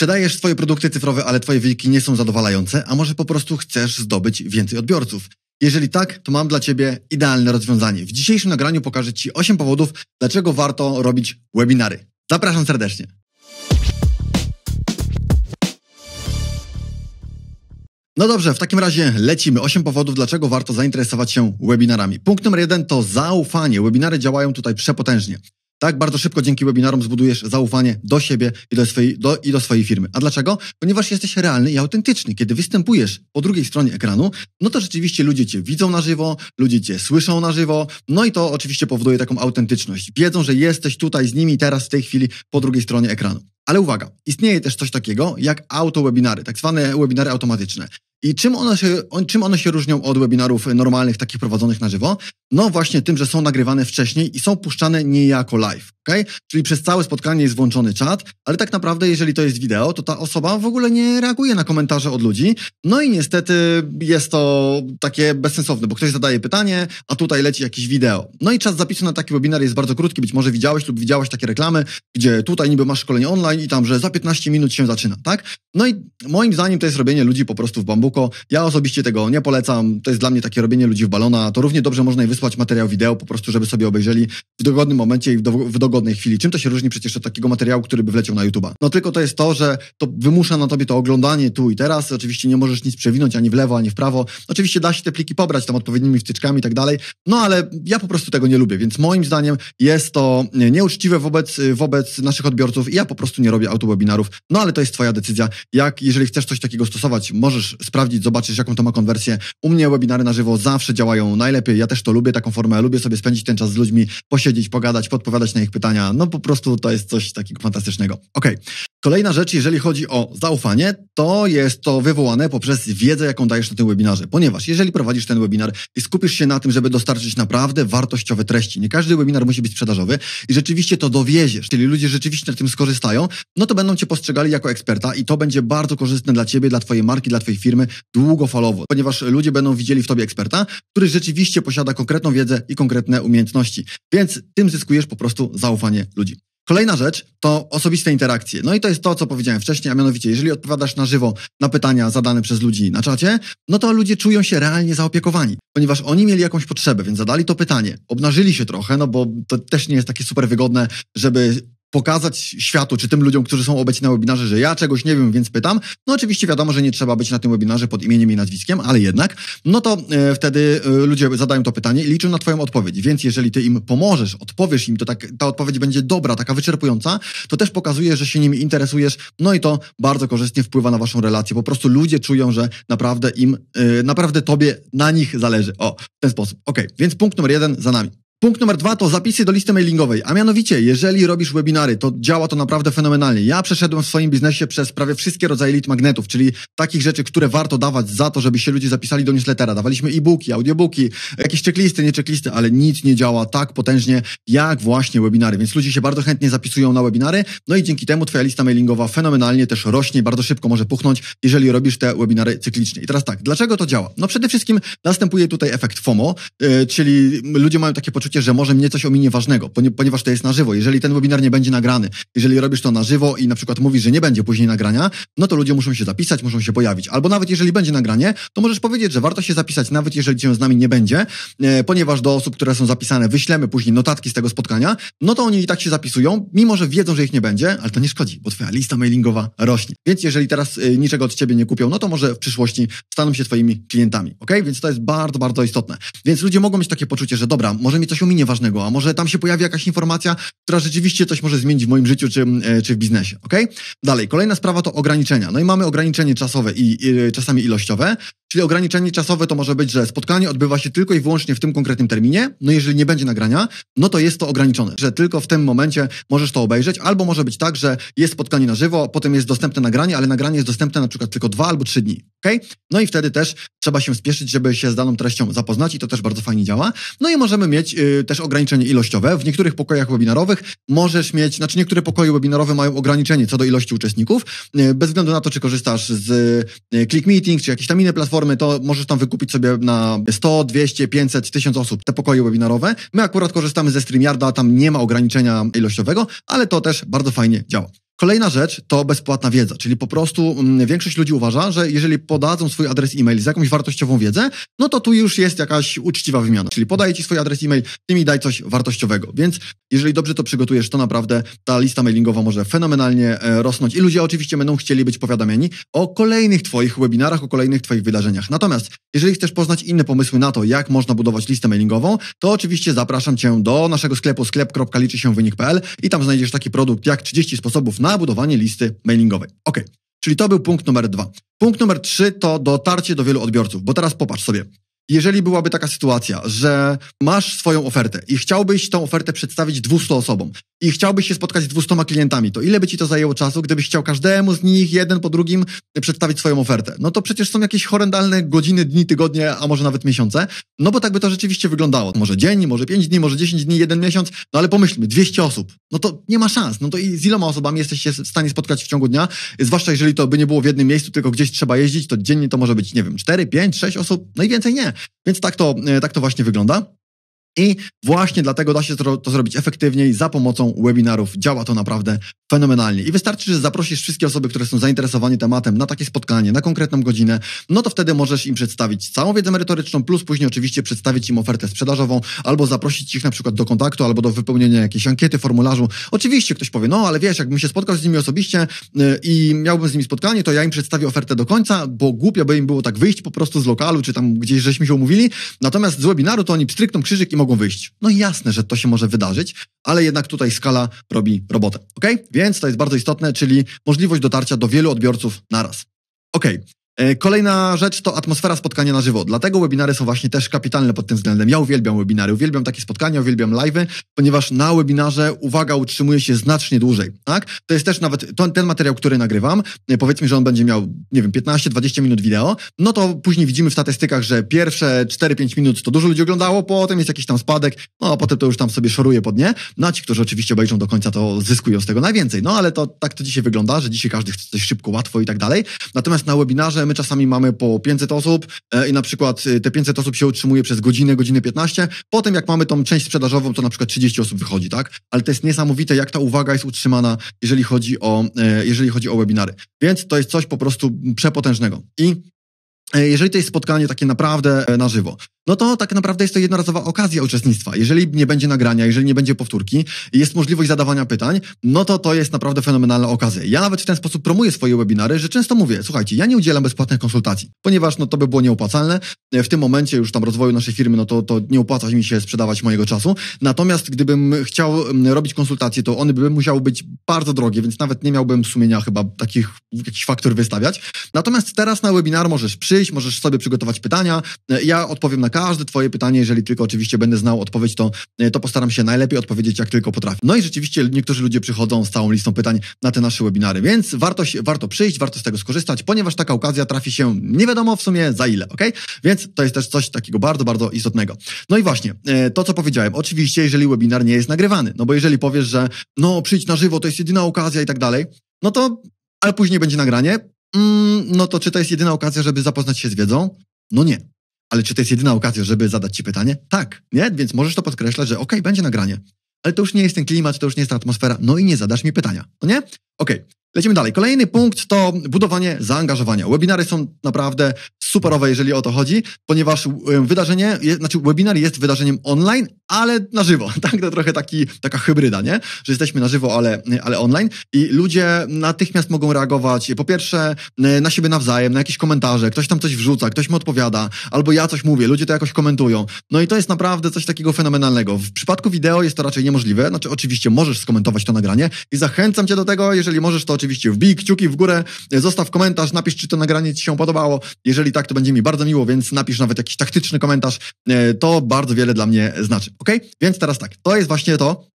Sprzedajesz swoje produkty cyfrowe, ale twoje wyniki nie są zadowalające, a może po prostu chcesz zdobyć więcej odbiorców. Jeżeli tak, to mam dla Ciebie idealne rozwiązanie. W dzisiejszym nagraniu pokażę Ci 8 powodów, dlaczego warto robić webinary. Zapraszam serdecznie. No dobrze, w takim razie lecimy. 8 powodów, dlaczego warto zainteresować się webinarami. Punkt numer jeden to zaufanie. Webinary działają tutaj przepotężnie. Tak bardzo szybko dzięki webinarom zbudujesz zaufanie do siebie i do, swojej, do, i do swojej firmy. A dlaczego? Ponieważ jesteś realny i autentyczny. Kiedy występujesz po drugiej stronie ekranu, no to rzeczywiście ludzie cię widzą na żywo, ludzie cię słyszą na żywo, no i to oczywiście powoduje taką autentyczność. Wiedzą, że jesteś tutaj z nimi teraz w tej chwili po drugiej stronie ekranu. Ale uwaga, istnieje też coś takiego jak auto-webinary, tak zwane webinary automatyczne. I czym one, się, on, czym one się różnią od webinarów normalnych, takich prowadzonych na żywo? No właśnie tym, że są nagrywane wcześniej i są puszczane niejako live, Czyli przez całe spotkanie jest włączony czat, ale tak naprawdę jeżeli to jest wideo, to ta osoba w ogóle nie reaguje na komentarze od ludzi. No i niestety jest to takie bezsensowne, bo ktoś zadaje pytanie, a tutaj leci jakieś wideo. No i czas zapisu na taki webinar jest bardzo krótki, być może widziałeś lub widziałaś takie reklamy, gdzie tutaj niby masz szkolenie online i tam, że za 15 minut się zaczyna, tak? No i moim zdaniem to jest robienie ludzi po prostu w bambuku kółko. Ja osobiście tego nie polecam. To jest dla mnie takie robienie ludzi w balona. To równie dobrze można im wysłać materiał wideo, po prostu, żeby sobie obejrzeli w dogodnym momencie i w, do, w dogodnej chwili. Czym to się różni przecież od takiego materiału, który by wleciał na YouTube? No tylko to jest to, że to wymusza na tobie to oglądanie tu i teraz. Oczywiście nie możesz nic przewinąć ani w lewo, ani w prawo. Oczywiście da się te pliki pobrać tam odpowiednimi wtyczkami i tak dalej. No ale ja po prostu tego nie lubię, więc moim zdaniem jest to nieuczciwe wobec, wobec naszych odbiorców i ja po prostu nie robię autowebinarów. No ale to jest twoja decyzja. Jak, jeżeli chcesz coś takiego stosować, możesz sprawdzić sprawdzić, zobaczyć, jaką to ma konwersję. U mnie webinary na żywo zawsze działają najlepiej. Ja też to lubię, taką formę. Lubię sobie spędzić ten czas z ludźmi, posiedzieć, pogadać, podpowiadać na ich pytania. No po prostu to jest coś takiego fantastycznego. Okej, okay. Kolejna rzecz, jeżeli chodzi o zaufanie, to jest to wywołane poprzez wiedzę, jaką dajesz na tym webinarze. Ponieważ jeżeli prowadzisz ten webinar i skupisz się na tym, żeby dostarczyć naprawdę wartościowe treści, nie każdy webinar musi być sprzedażowy i rzeczywiście to dowieziesz, czyli ludzie rzeczywiście na tym skorzystają, no to będą cię postrzegali jako eksperta i to będzie bardzo korzystne dla ciebie, dla twojej marki, dla twojej firmy długofalowo, ponieważ ludzie będą widzieli w tobie eksperta, który rzeczywiście posiada konkretną wiedzę i konkretne umiejętności. Więc tym zyskujesz po prostu zaufanie ludzi. Kolejna rzecz to osobiste interakcje. No i to jest to, co powiedziałem wcześniej, a mianowicie, jeżeli odpowiadasz na żywo na pytania zadane przez ludzi na czacie, no to ludzie czują się realnie zaopiekowani, ponieważ oni mieli jakąś potrzebę, więc zadali to pytanie, obnażyli się trochę, no bo to też nie jest takie super wygodne, żeby pokazać światu, czy tym ludziom, którzy są obecni na webinarze, że ja czegoś nie wiem, więc pytam. No oczywiście wiadomo, że nie trzeba być na tym webinarze pod imieniem i nazwiskiem, ale jednak, no to e, wtedy e, ludzie zadają to pytanie i liczą na twoją odpowiedź. Więc jeżeli ty im pomożesz, odpowiesz im, to tak, ta odpowiedź będzie dobra, taka wyczerpująca, to też pokazuje, że się nimi interesujesz, no i to bardzo korzystnie wpływa na waszą relację. Po prostu ludzie czują, że naprawdę im, e, naprawdę tobie na nich zależy. O, w ten sposób. Ok, więc punkt numer jeden za nami. Punkt numer dwa to zapisy do listy mailingowej, a mianowicie, jeżeli robisz webinary, to działa to naprawdę fenomenalnie. Ja przeszedłem w swoim biznesie przez prawie wszystkie rodzaje lead magnetów, czyli takich rzeczy, które warto dawać za to, żeby się ludzie zapisali do newslettera. Dawaliśmy e-booki, audiobooki, jakieś checklisty, nie checklisty, ale nic nie działa tak potężnie jak właśnie webinary, więc ludzie się bardzo chętnie zapisują na webinary, no i dzięki temu twoja lista mailingowa fenomenalnie też rośnie, bardzo szybko może puchnąć, jeżeli robisz te webinary cyklicznie. I teraz tak, dlaczego to działa? No przede wszystkim następuje tutaj efekt FOMO, yy, czyli ludzie mają takie poczucie, poczucie, że może mnie coś ominie ważnego, ponieważ to jest na żywo. Jeżeli ten webinar nie będzie nagrany, jeżeli robisz to na żywo i na przykład mówisz, że nie będzie później nagrania, no to ludzie muszą się zapisać, muszą się pojawić. Albo nawet jeżeli będzie nagranie, to możesz powiedzieć, że warto się zapisać, nawet jeżeli cię z nami nie będzie, e, ponieważ do osób, które są zapisane, wyślemy później notatki z tego spotkania, no to oni i tak się zapisują, mimo że wiedzą, że ich nie będzie, ale to nie szkodzi, bo twoja lista mailingowa rośnie. Więc jeżeli teraz e, niczego od ciebie nie kupią, no to może w przyszłości staną się twoimi klientami, ok? Więc to jest bardzo, bardzo istotne. Więc ludzie mogą mieć takie poczucie, że dobra, może mi coś coś ominie ważnego, a może tam się pojawi jakaś informacja, która rzeczywiście coś może zmienić w moim życiu czy, mm, e, czy w biznesie, ok? Dalej, kolejna sprawa to ograniczenia. No i mamy ograniczenie czasowe i, i e, czasami ilościowe, czyli ograniczenie czasowe to może być, że spotkanie odbywa się tylko i wyłącznie w tym konkretnym terminie, no jeżeli nie będzie nagrania, no to jest to ograniczone, że tylko w tym momencie możesz to obejrzeć, albo może być tak, że jest spotkanie na żywo, potem jest dostępne nagranie, ale nagranie jest dostępne na przykład tylko dwa albo trzy dni, ok? No i wtedy też trzeba się spieszyć, żeby się z daną treścią zapoznać i to też bardzo fajnie działa. No i możemy mieć y, Y, też ograniczenie ilościowe. W niektórych pokojach webinarowych możesz mieć, znaczy niektóre pokoje webinarowe mają ograniczenie co do ilości uczestników. Y, bez względu na to, czy korzystasz z y, Click Meeting, czy jakieś tam inne platformy, to możesz tam wykupić sobie na 100, 200, 500, 1000 osób te pokoje webinarowe. My akurat korzystamy ze StreamYarda, tam nie ma ograniczenia ilościowego, ale to też bardzo fajnie działa. Kolejna rzecz to bezpłatna wiedza, czyli po prostu mm, większość ludzi uważa, że jeżeli podadzą swój adres e-mail z jakąś wartościową wiedzę, no to tu już jest jakaś uczciwa wymiana, czyli podaję ci swój adres e-mail, ty mi daj coś wartościowego. Więc jeżeli dobrze to przygotujesz, to naprawdę ta lista mailingowa może fenomenalnie e, rosnąć i ludzie oczywiście będą chcieli być powiadamiani o kolejnych twoich webinarach, o kolejnych twoich wydarzeniach. Natomiast jeżeli chcesz poznać inne pomysły na to, jak można budować listę mailingową, to oczywiście zapraszam cię do naszego sklepu sklep.liczysięwynik.pl i tam znajdziesz taki produkt jak 30 sposobów na na budowanie listy mailingowej. Ok, czyli to był punkt numer dwa. Punkt numer trzy to dotarcie do wielu odbiorców, bo teraz popatrz sobie jeżeli byłaby taka sytuacja, że masz swoją ofertę i chciałbyś tą ofertę przedstawić 200 osobom i chciałbyś się spotkać z 200 klientami, to ile by ci to zajęło czasu, gdybyś chciał każdemu z nich jeden po drugim przedstawić swoją ofertę? No to przecież są jakieś horrendalne godziny, dni, tygodnie, a może nawet miesiące, no bo tak by to rzeczywiście wyglądało. Może dzień, może 5 dni, może 10 dni, jeden miesiąc, no ale pomyślmy, 200 osób, no to nie ma szans, no to i z iloma osobami jesteś się w stanie spotkać w ciągu dnia, zwłaszcza jeżeli to by nie było w jednym miejscu, tylko gdzieś trzeba jeździć, to dziennie to może być, nie wiem, 4, 5, 6 osób, najwięcej no więcej nie. Więc tak to, e, tak to właśnie wygląda. I właśnie dlatego da się to, to zrobić efektywniej za pomocą webinarów. Działa to naprawdę fenomenalnie. I wystarczy, że zaprosisz wszystkie osoby, które są zainteresowane tematem na takie spotkanie, na konkretną godzinę, no to wtedy możesz im przedstawić całą wiedzę merytoryczną, plus później oczywiście przedstawić im ofertę sprzedażową, albo zaprosić ich na przykład do kontaktu, albo do wypełnienia jakiejś ankiety, formularzu. Oczywiście ktoś powie, no ale wiesz, jakbym się spotkał z nimi osobiście y, i miałbym z nimi spotkanie, to ja im przedstawię ofertę do końca, bo głupio by im było tak wyjść po prostu z lokalu, czy tam gdzieś żeśmy się umówili. Natomiast z webinaru to oni pstrykną krzyżyk i mogą wyjść. No jasne, że to się może wydarzyć, ale jednak tutaj skala robi robotę, ok? Więc to jest bardzo istotne, czyli możliwość dotarcia do wielu odbiorców naraz. Ok, E, kolejna rzecz to atmosfera spotkania na żywo. Dlatego webinary są właśnie też kapitalne pod tym względem. Ja uwielbiam webinary, uwielbiam takie spotkania, uwielbiam live'y, ponieważ na webinarze uwaga utrzymuje się znacznie dłużej, tak? To jest też nawet ten materiał, który nagrywam, e, powiedzmy, że on będzie miał, nie wiem, 15-20 minut wideo, no to później widzimy w statystykach, że pierwsze 4-5 minut to dużo ludzi oglądało, potem jest jakiś tam spadek, no a potem to już tam sobie szoruje po dnie. No a ci, którzy oczywiście obejrzą do końca, to zyskują z tego najwięcej. No ale to tak to dzisiaj wygląda, że dzisiaj każdy chce coś szybko, łatwo i tak dalej. Natomiast na webinarze my czasami mamy po 500 osób e, i na przykład e, te 500 osób się utrzymuje przez godzinę, godzinę 15. Potem jak mamy tą część sprzedażową, to na przykład 30 osób wychodzi, tak? Ale to jest niesamowite, jak ta uwaga jest utrzymana, jeżeli chodzi o, e, jeżeli chodzi o webinary. Więc to jest coś po prostu przepotężnego. I jeżeli to jest spotkanie takie naprawdę na żywo, no to tak naprawdę jest to jednorazowa okazja uczestnictwa. Jeżeli nie będzie nagrania, jeżeli nie będzie powtórki, jest możliwość zadawania pytań, no to to jest naprawdę fenomenalna okazja. Ja nawet w ten sposób promuję swoje webinary, że często mówię, słuchajcie, ja nie udzielam bezpłatnych konsultacji, ponieważ no to by było nieopłacalne. W tym momencie już tam rozwoju naszej firmy, no to, to nie opłaca mi się sprzedawać mojego czasu. Natomiast gdybym chciał mm, robić konsultacje, to one by musiały być bardzo drogie, więc nawet nie miałbym sumienia chyba takich jakichś faktur wystawiać. Natomiast teraz na webinar możesz przyjść, możesz sobie przygotować pytania, ja odpowiem na każde twoje pytanie, jeżeli tylko oczywiście będę znał odpowiedź, to, e, to postaram się najlepiej odpowiedzieć, jak tylko potrafię. No i rzeczywiście niektórzy ludzie przychodzą z całą listą pytań na te nasze webinary, więc warto, się, warto przyjść, warto z tego skorzystać, ponieważ taka okazja trafi się nie wiadomo w sumie za ile, ok? Więc to jest też coś takiego bardzo, bardzo istotnego. No i właśnie, e, to co powiedziałem, oczywiście jeżeli webinar nie jest nagrywany, no bo jeżeli powiesz, że no przyjdź na żywo, to jest jedyna okazja i tak dalej, no to, ale później będzie nagranie, mm, no to czy to jest jedyna okazja, żeby zapoznać się z wiedzą? No nie. Ale czy to jest jedyna okazja, żeby zadać ci pytanie? Tak, nie? Więc możesz to podkreślać, że ok, będzie nagranie. Ale to już nie jest ten klimat, to już nie jest ta atmosfera, no i nie zadasz mi pytania, no nie? Okej, okay. lecimy dalej. Kolejny punkt to budowanie zaangażowania. Webinary są naprawdę superowe, jeżeli o to chodzi, ponieważ wydarzenie, znaczy webinar jest wydarzeniem online, ale na żywo, tak? To trochę taki, taka hybryda, nie? Że jesteśmy na żywo, ale, ale online i ludzie natychmiast mogą reagować, po pierwsze, na siebie nawzajem, na jakieś komentarze, ktoś tam coś wrzuca, ktoś mi odpowiada, albo ja coś mówię, ludzie to jakoś komentują. No i to jest naprawdę coś takiego fenomenalnego. W przypadku wideo jest to raczej niemożliwe, znaczy oczywiście możesz skomentować to nagranie i zachęcam cię do tego, jeżeli możesz, to oczywiście wbij kciuki w górę, zostaw komentarz, napisz, czy to nagranie ci się podobało, jeżeli tak feedback, to będzie mi bardzo miło, więc napisz nawet jakiś taktyczny komentarz. E, to bardzo wiele dla mnie znaczy, ok? Więc teraz tak, to jest właśnie to,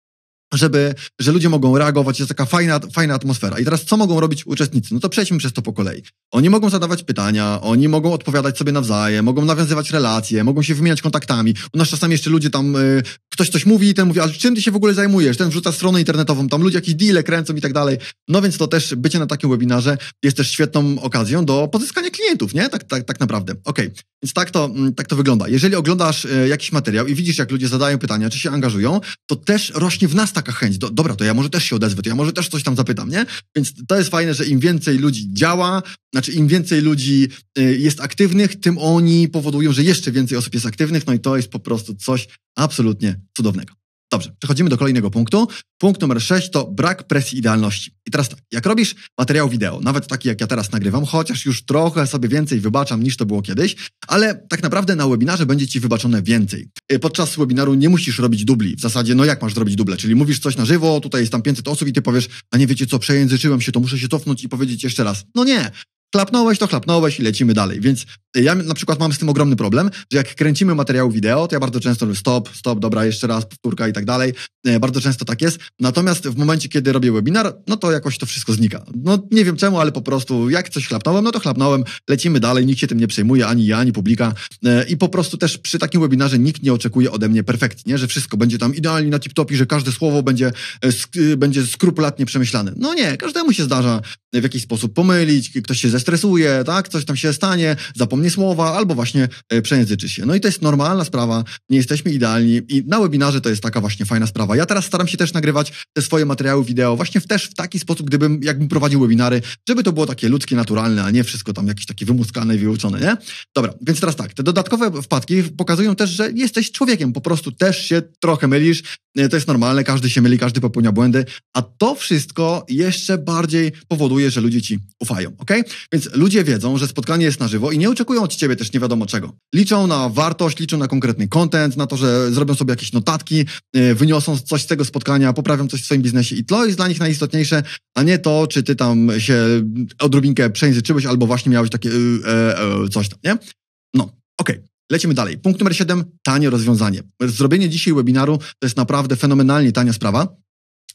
żeby, że ludzie mogą reagować, jest taka fajna, fajna atmosfera. I teraz co mogą robić uczestnicy? No to przejdźmy przez to po kolei. Oni mogą zadawać pytania, oni mogą odpowiadać sobie nawzajem, mogą nawiązywać relacje, mogą się wymieniać kontaktami. U nas czasami jeszcze ludzie tam, y, ktoś coś mówi i ten mówi, ale czym ty się w ogóle zajmujesz? Ten wrzuca stronę internetową, tam ludzie jakieś deale kręcą i tak dalej. No więc to też bycie na takim webinarze jest też świetną okazją do pozyskania klientów, nie? Tak, tak, tak naprawdę. Okej, okay. więc tak to, mm, tak to wygląda. Jeżeli oglądasz y, jakiś materiał i widzisz, jak ludzie zadają pytania, czy się angażują, to też rośnie w nas tak taka chęć, do, dobra, to ja może też się odezwę, to ja może też coś tam zapytam, nie? Więc to jest fajne, że im więcej ludzi działa, znaczy im więcej ludzi y, jest aktywnych, tym oni powodują, że jeszcze więcej osób jest aktywnych, no i to jest po prostu coś absolutnie cudownego. Dobrze, przechodzimy do kolejnego punktu. Punkt numer 6 to brak presji idealności. I teraz tak, jak robisz materiał wideo, nawet taki jak ja teraz nagrywam, chociaż już trochę sobie więcej wybaczam niż to było kiedyś, ale tak naprawdę na webinarze będzie ci wybaczone więcej. Y, podczas webinaru nie musisz robić dubli. W zasadzie, no jak masz zrobić duble? Czyli mówisz coś na żywo, tutaj jest tam 500 osób i ty powiesz, a nie wiecie co, przejęzyczyłem się, to muszę się cofnąć i powiedzieć jeszcze raz. No nie, Klapnąłeś, to chlapnąłeś i lecimy dalej. Więc ja na przykład mam z tym ogromny problem, że jak kręcimy materiał wideo, to ja bardzo często stop, stop, dobra, jeszcze raz, powtórka i tak dalej. E, bardzo często tak jest. Natomiast w momencie, kiedy robię webinar, no to jakoś to wszystko znika. No nie wiem czemu, ale po prostu jak coś chlapnąłem, no to chlapnąłem, lecimy dalej, nikt się tym nie przejmuje, ani ja, ani publika. E, I po prostu też przy takim webinarze nikt nie oczekuje ode mnie perfekcji, nie? że wszystko będzie tam idealnie na tip topie, że każde słowo będzie, e, sk będzie skrupulatnie przemyślane. No nie, każdemu się zdarza w jakiś sposób pomylić, ktoś się ze stresuje, tak, coś tam się stanie, zapomnie słowa albo właśnie e, przejęzyczy się. No i to jest normalna sprawa, nie jesteśmy idealni i na webinarze to jest taka właśnie fajna sprawa. Ja teraz staram się też nagrywać te swoje materiały wideo właśnie w, też w taki sposób, gdybym, jakbym prowadził webinary, żeby to było takie ludzkie, naturalne, a nie wszystko tam jakieś takie wymuskane i wyuczone, nie? Dobra, więc teraz tak, te dodatkowe wpadki pokazują też, że jesteś człowiekiem, po prostu też się trochę mylisz, e, to jest normalne, każdy się myli, każdy popełnia błędy, a to wszystko jeszcze bardziej powoduje, że ludzie ci ufają, ok? Więc ludzie wiedzą, że spotkanie jest na żywo i nie oczekują od ciebie też nie wiadomo czego. Liczą na wartość, liczą na konkretny content, na to, że zrobią sobie jakieś notatki, y, wyniosą coś z tego spotkania, poprawią coś w swoim biznesie i to jest dla nich najistotniejsze, a nie to, czy ty tam się odrobinkę przejęzyczyłeś albo właśnie miałeś takie yy, yy, coś tam, nie? No, okej. Okay. Lecimy dalej. Punkt numer 7. Tanie rozwiązanie. Zrobienie dzisiaj webinaru to jest naprawdę fenomenalnie tania sprawa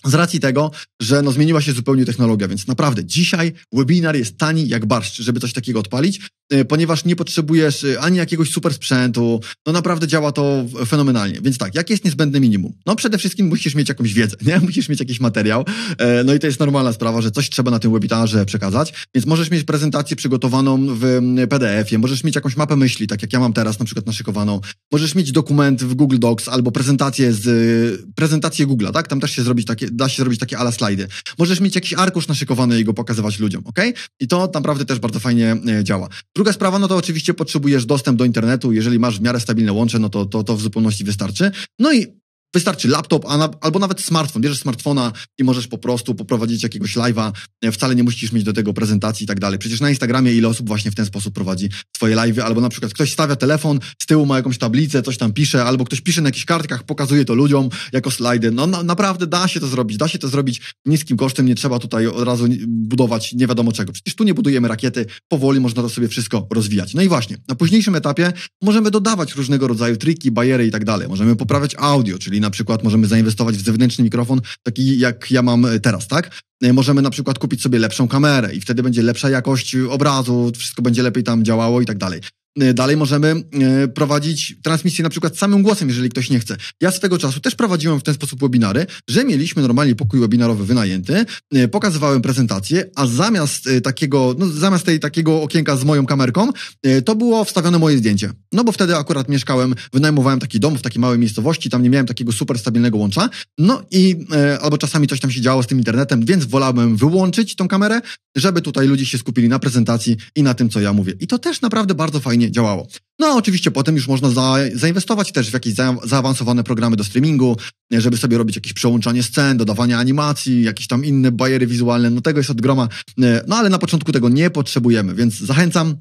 z racji tego, że no zmieniła się zupełnie technologia, więc naprawdę dzisiaj webinar jest tani jak barszcz, żeby coś takiego odpalić. Y, ponieważ nie potrzebujesz y, ani jakiegoś super sprzętu. No naprawdę działa to fenomenalnie. Więc tak, jakie jest niezbędne minimum? No przede wszystkim musisz mieć jakąś wiedzę, nie? Musisz mieć jakiś materiał. E, no i to jest normalna sprawa, że coś trzeba na tym webinarze przekazać. Więc możesz mieć prezentację przygotowaną w mm, PDF-ie, możesz mieć jakąś mapę myśli, tak jak ja mam teraz na przykład naszykowaną. Możesz mieć dokument w Google Docs albo prezentację z y, prezentację Google'a, tak? Tam też się zrobić takie, da się zrobić takie ala slajdy. Możesz mieć jakiś arkusz naszykowany i go pokazywać ludziom, ok? I to naprawdę też bardzo fajnie e, działa. Druga sprawa, no to oczywiście potrzebujesz dostęp do internetu. Jeżeli masz w miarę stabilne łącze, no to to, to w zupełności wystarczy. No i Wystarczy laptop a albo nawet smartfon. Bierzesz smartfona i możesz po prostu poprowadzić jakiegoś live'a. Wcale nie musisz mieć do tego prezentacji i tak dalej. Przecież na Instagramie ile osób właśnie w ten sposób prowadzi swoje live'y, albo na przykład ktoś stawia telefon, z tyłu ma jakąś tablicę, coś tam pisze, albo ktoś pisze na jakichś kartkach, pokazuje to ludziom jako slajdy. No na, naprawdę da się to zrobić. Da się to zrobić niskim kosztem. Nie trzeba tutaj od razu budować nie wiadomo czego. Przecież tu nie budujemy rakiety. Powoli można to sobie wszystko rozwijać. No i właśnie, na późniejszym etapie możemy dodawać różnego rodzaju triki, bariery i tak dalej. Możemy poprawiać audio, czyli czyli na przykład możemy zainwestować w zewnętrzny mikrofon, taki jak ja mam e, teraz, tak? E, możemy na przykład kupić sobie lepszą kamerę i wtedy będzie lepsza jakość obrazu, wszystko będzie lepiej tam działało i tak dalej. E, dalej możemy e, prowadzić transmisję na przykład samym głosem, jeżeli ktoś nie chce. Ja swego czasu też prowadziłem w ten sposób webinary, że mieliśmy normalnie pokój webinarowy wynajęty, e, pokazywałem prezentację, a zamiast takiego, no, zamiast tej takiego okienka z moją kamerką, to było wstawione moje zdjęcie. No bo wtedy akurat mieszkałem, wynajmowałem taki dom w takiej małej miejscowości, tam nie miałem takiego super stabilnego łącza. No i albo czasami coś tam się działo z tym internetem, więc wolałem wyłączyć tą kamerę, żeby tutaj ludzie się skupili na prezentacji i na tym, co ja mówię. I to też naprawdę bardzo fajnie działało. No oczywiście potem już można za, zainwestować też w jakieś za, zaawansowane programy do streamingu, żeby sobie robić jakieś przełączanie scen, dodawanie animacji, jakieś tam inne bajery wizualne, no tego jest od groma. No ale na początku tego nie potrzebujemy, więc zachęcam,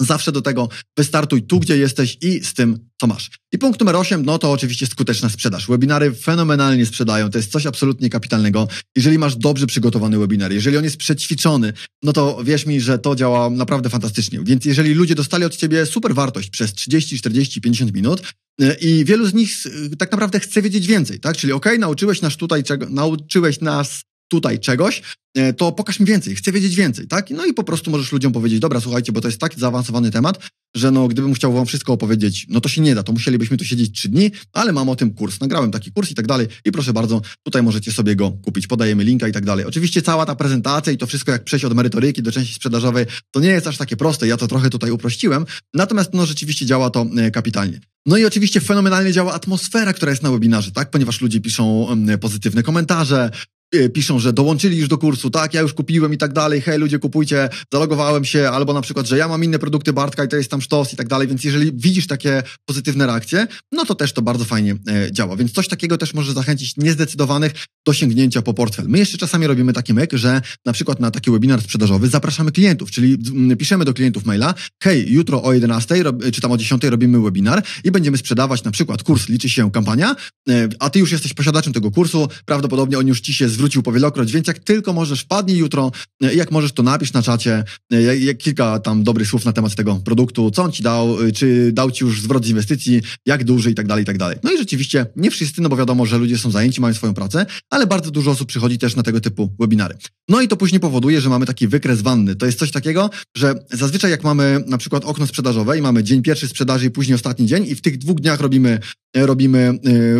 Zawsze do tego wystartuj tu, gdzie jesteś i z tym, co masz. I punkt numer 8, no to oczywiście skuteczna sprzedaż. Webinary fenomenalnie sprzedają, to jest coś absolutnie kapitalnego. Jeżeli masz dobrze przygotowany webinar, jeżeli on jest przećwiczony, no to wierz mi, że to działa naprawdę fantastycznie. Więc jeżeli ludzie dostali od ciebie super wartość przez 30, 40, 50 minut, y, i wielu z nich y, tak naprawdę chce wiedzieć więcej, tak? Czyli okej, okay, nauczyłeś nas tutaj, nauczyłeś nas tutaj czegoś, e, to pokaż mi więcej, chcę wiedzieć więcej, tak? No i po prostu możesz ludziom powiedzieć, dobra, słuchajcie, bo to jest tak zaawansowany temat, że no gdybym chciał wam wszystko opowiedzieć, no to się nie da, to musielibyśmy tu siedzieć trzy dni, ale mam o tym kurs, nagrałem taki kurs i tak dalej i proszę bardzo, tutaj możecie sobie go kupić, podajemy linka i tak dalej. Oczywiście cała ta prezentacja i to wszystko jak przejść od merytoryki do części sprzedażowej, to nie jest aż takie proste, ja to trochę tutaj uprościłem, natomiast no rzeczywiście działa to e, kapitalnie. No i oczywiście fenomenalnie działa atmosfera, która jest na webinarze, tak? Ponieważ ludzie piszą pozytywne komentarze, Y, piszą, że dołączyli już do kursu, tak, ja już kupiłem i tak dalej, hej ludzie, kupujcie, zalogowałem się, albo na przykład, że ja mam inne produkty Bartka i to jest tam sztos i tak dalej, więc jeżeli widzisz takie pozytywne reakcje, no to też to bardzo fajnie e, działa, więc coś takiego też może zachęcić niezdecydowanych do sięgnięcia po portfel. My jeszcze czasami robimy taki myk, że na przykład na taki webinar sprzedażowy zapraszamy klientów, czyli piszemy do klientów maila, hej, jutro o 11 czy tam o 10 robimy webinar i będziemy sprzedawać na przykład kurs Liczy się kampania, e, a ty już jesteś posiadaczem tego kursu, prawdopodobnie on już ci się z zwrócił po wielokroć, więc jak tylko możesz, wpadnij jutro i e, jak możesz, to napisz na czacie e, kilka tam dobrych słów na temat tego produktu, co on ci dał, e, czy dał ci już zwrot z inwestycji, jak duży i tak dalej, i tak dalej. No i rzeczywiście nie wszyscy, no bo wiadomo, że ludzie są zajęci, mają swoją pracę, ale bardzo dużo osób przychodzi też na tego typu webinary. No i to później powoduje, że mamy taki wykres wanny. To jest coś takiego, że zazwyczaj jak mamy na przykład okno sprzedażowe i mamy dzień pierwszy sprzedaży i później ostatni dzień i w tych dwóch dniach robimy e, robimy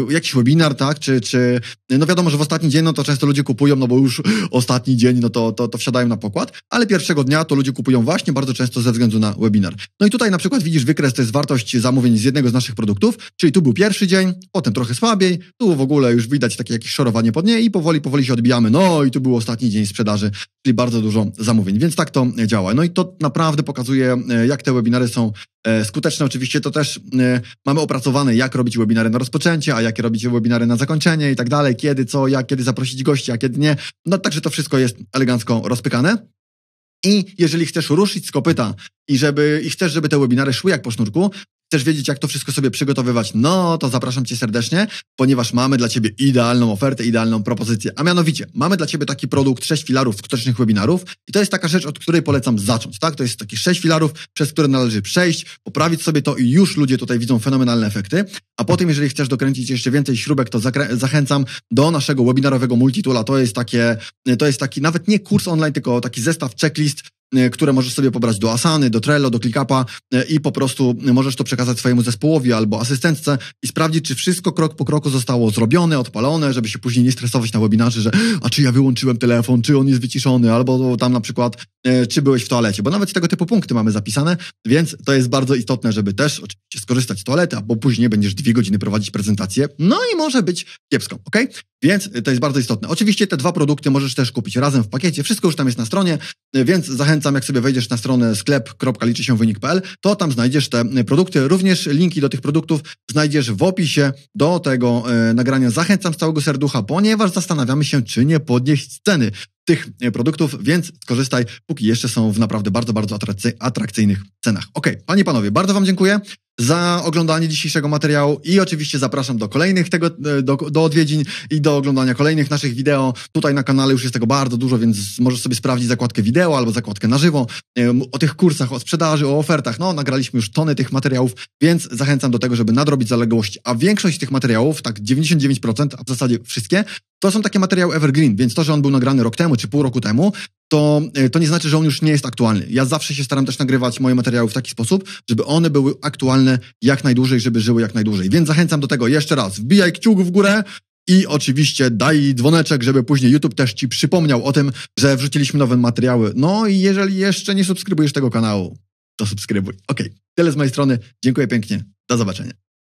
y, jakiś webinar, tak, czy, czy, e, no wiadomo, że w ostatni dzień, no to często ludzie kupują, no bo już ostatni dzień, no to, to, to wsiadają na pokład, ale pierwszego dnia to ludzie kupują właśnie bardzo często ze względu na webinar. No i tutaj na przykład widzisz wykres, to jest wartość zamówień z jednego z naszych produktów, czyli tu był pierwszy dzień, potem trochę słabiej, tu w ogóle już widać takie jakieś szorowanie pod nie i powoli, powoli się odbijamy, no i tu był ostatni dzień sprzedaży sprzedaży, czyli bardzo dużo zamówień. Więc tak to działa. No i to naprawdę pokazuje, e, jak te webinary są e, skuteczne. Oczywiście to też e, mamy opracowane, jak robić webinary na rozpoczęcie, a jakie robić webinary na zakończenie i tak dalej, kiedy, co, jak, kiedy zaprosić gości, a kiedy nie. No także to wszystko jest elegancko rozpykane. I jeżeli chcesz ruszyć z kopyta i, żeby, i chcesz, żeby te webinary szły jak po sznurku, Chcesz wiedzieć, jak to wszystko sobie przygotowywać? No, to zapraszam Cię serdecznie, ponieważ mamy dla Ciebie idealną ofertę, idealną propozycję. A mianowicie, mamy dla Ciebie taki produkt 6 filarów skutecznych webinarów i to jest taka rzecz, od której polecam zacząć, tak? To jest taki 6 filarów, przez które należy przejść, poprawić sobie to i już ludzie tutaj widzą fenomenalne efekty. A potem, jeżeli chcesz dokręcić jeszcze więcej śrubek, to zachęcam do naszego webinarowego multitula. To jest takie, to jest taki nawet nie kurs online, tylko taki zestaw checklist, E, które możesz sobie pobrać do Asany, do Trello, do ClickUpa e, i po prostu możesz to przekazać swojemu zespołowi albo asystentce i sprawdzić, czy wszystko krok po kroku zostało zrobione, odpalone, żeby się później nie stresować na webinarze, że a czy ja wyłączyłem telefon, czy on jest wyciszony, albo tam na przykład e, czy byłeś w toalecie, bo nawet tego typu punkty mamy zapisane, więc to jest bardzo istotne, żeby też oczywiście skorzystać z toalety, bo później będziesz dwie godziny prowadzić prezentację, no i może być kiepską, ok? Więc to jest bardzo istotne. Oczywiście te dwa produkty możesz też kupić razem w pakiecie, wszystko już tam jest na stronie, więc zachęcam, jak sobie wejdziesz na stronę sklep.liczy się wynik.pl, to tam znajdziesz te e, produkty. Również linki do tych produktów znajdziesz w opisie do tego e, nagrania. Zachęcam z całego serducha, ponieważ zastanawiamy się, czy nie podnieść ceny tych e, produktów, więc skorzystaj, póki jeszcze są w naprawdę bardzo, bardzo atrakcyjnych cenach. Ok, panie i panowie, bardzo Wam dziękuję za oglądanie dzisiejszego materiału i oczywiście zapraszam do kolejnych tego, e, do, do odwiedzin i do oglądania kolejnych naszych wideo. Tutaj na kanale już jest tego bardzo dużo, więc możesz sobie sprawdzić zakładkę wideo albo zakładkę na żywo e, o tych kursach, o sprzedaży, o ofertach. No, nagraliśmy już tony tych materiałów, więc zachęcam do tego, żeby nadrobić zaległości. A większość tych materiałów, tak 99%, a w zasadzie wszystkie, to są takie materiały evergreen, więc to, że on był nagrany rok temu czy pół roku temu, to, e, to nie znaczy, że on już nie jest aktualny. Ja zawsze się staram też nagrywać moje materiały w taki sposób, żeby one były aktualne jak najdłużej, żeby żyły jak najdłużej. Więc zachęcam do tego jeszcze raz. Wbijaj kciuk w górę, i oczywiście daj dzwoneczek, żeby później YouTube też Ci przypomniał o tym, że wrzuciliśmy nowe materiały. No i jeżeli jeszcze nie subskrybujesz tego kanału, to subskrybuj. Ok, tyle z mojej strony. Dziękuję pięknie. Do zobaczenia.